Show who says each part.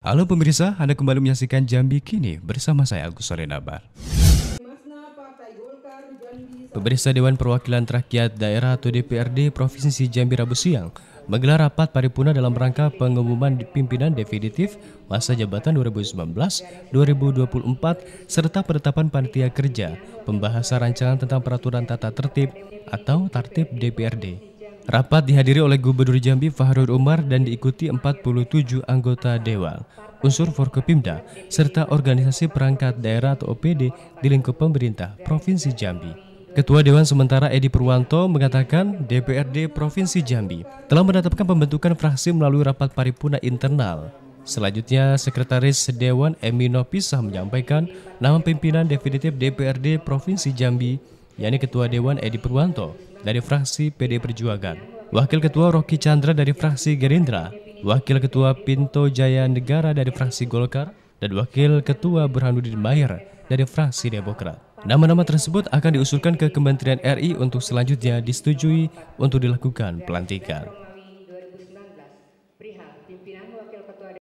Speaker 1: Halo pemirsa, Anda kembali menyaksikan Jambi Kini bersama saya Agus Sorenabar. Pemirsa Dewan Perwakilan Rakyat Daerah atau DPRD Provinsi Jambi Rabu siang menggelar rapat paripurna dalam rangka pengumuman pimpinan definitif masa jabatan 2019-2024 serta penetapan panitia kerja pembahasan rancangan tentang peraturan tata tertib atau tertib DPRD. Rapat dihadiri oleh Gubernur Jambi Fahrul Umar dan diikuti 47 anggota Dewan, unsur Forkopimda, serta organisasi perangkat daerah atau OPD di lingkup pemerintah Provinsi Jambi. Ketua Dewan Sementara Edi Purwanto mengatakan DPRD Provinsi Jambi telah menetapkan pembentukan fraksi melalui rapat paripurna internal. Selanjutnya, Sekretaris Dewan Emino Pisa menyampaikan nama pimpinan definitif DPRD Provinsi Jambi yakni Ketua Dewan Edi Purwanto dari fraksi PD Perjuangan, Wakil Ketua Rocky Chandra dari fraksi Gerindra, Wakil Ketua Pinto Jaya Negara dari fraksi Golkar, dan Wakil Ketua Burhanuddin Mayer dari fraksi Demokrat. Nama-nama tersebut akan diusulkan ke Kementerian RI untuk selanjutnya disetujui untuk dilakukan pelantikan.